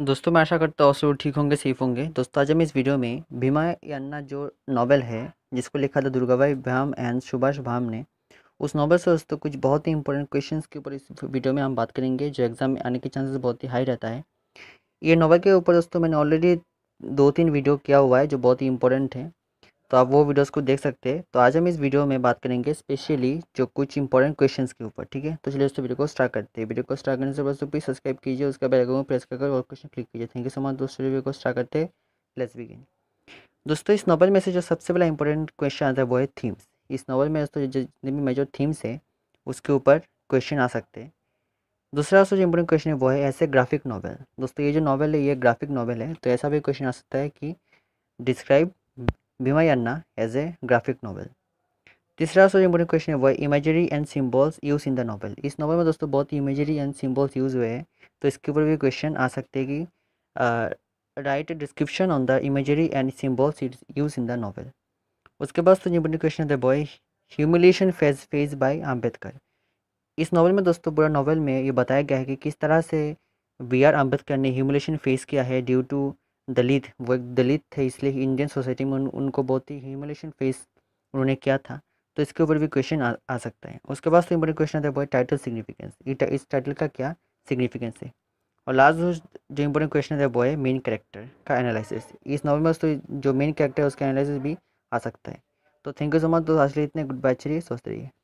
दोस्तों मैं आशा करता हूँ सब ठीक होंगे सेफ होंगे दोस्तों आज हम इस वीडियो में भीमा यन्ना जो नॉवल है जिसको लिखा था दुर्गाबाई भाम एंड सुभाष भाम ने उस नॉवल से दोस्तों कुछ बहुत ही इंपॉर्टेंट क्वेश्चन के ऊपर इस वीडियो में हम बात करेंगे जो एग्ज़ाम में आने के चांसेस बहुत ही हाई रहता है ये नॉवल के ऊपर दोस्तों मैंने ऑलरेडी दो तीन वीडियो किया हुआ है जो बहुत ही इंपॉर्टेंट है तो आप वो वीडियोस को देख सकते हैं तो आज हम इस वीडियो में बात करेंगे स्पेशली जो कुछ इंपॉर्टेंट क्वेश्चंस के ऊपर ठीक है तो चलिए दोस्तों वीडियो को स्टार्ट करते हैं वीडियो को स्टार्ट करने से बस तो प्लीज़ सब्सक्राइब कीजिए उसका बेल आइकन प्रेस कर और क्वेश्चन क्लिक कीजिए थैंक यू सो मच दोस्तों वीडियो को स्टार्ट करते हैं लेट्स बिगिन दोस्तों इस नॉवल में से जो सबसे पहला इंपॉर्टेंट क्वेश्चन आता है वो है थीम्स इस नॉवल में दोस्तों जितने भी मेजर थीम्स है उसके ऊपर क्वेश्चन आ सकते हैं दूसरा दोस्तों जो इम्पोर्टेंट क्वेश्चन है वो है ऐसे ग्राफिक नॉवल दोस्तों ये जो नॉवल है ये ग्राफिक नॉवल है तो ऐसा भी क्वेश्चन आ सकता है कि describe Bhimayana as a graphic novel तीसरा सो इम्पोर्टेंट क्वेश्चन है वो imagery and symbols use in the novel इस नॉवल में दोस्तों बहुत ही इमेजरी एंड सिंबल्स यूज़ हुए हैं तो इसके ऊपर भी क्वेश्चन आ सकते हैं कि write description on the imagery and symbols use in the novel उसके बाद तो इम्पोर्टेंट क्वेश्चन है by humiliation faced faced by Ambedkar इस नॉवल में दोस्तों पूरा नावल में ये बताया गया है कि किस तरह से वी आर अम्बेडकर ने ह्यूमिलेशन फेस किया है ड्यू टू दलित वो एक दलित थे इसलिए इंडियन सोसाइटी में उन, उनको बहुत ही ह्यूमिलेशन फेस उन्होंने किया था तो इसके ऊपर भी क्वेश्चन आ, आ सकता है उसके बाद तो इम्पोर्टेंट क्वेश्चन आता है टाइटल सिग्निफिकेंस इस टाइटल का क्या सिग्निफिकेंस है और लास्ट जो इम्पोर्टेंट क्वेश्चन है वो है मेन कैरेक्टर का एनालिसिस इस नॉवल में तो जो मेन कैरेक्टर है उसका एनालिसिस भी आ सकता है तो थैंक यू सो मच तो आज इतने गुड बाय चलिए स्वस्थ रहिए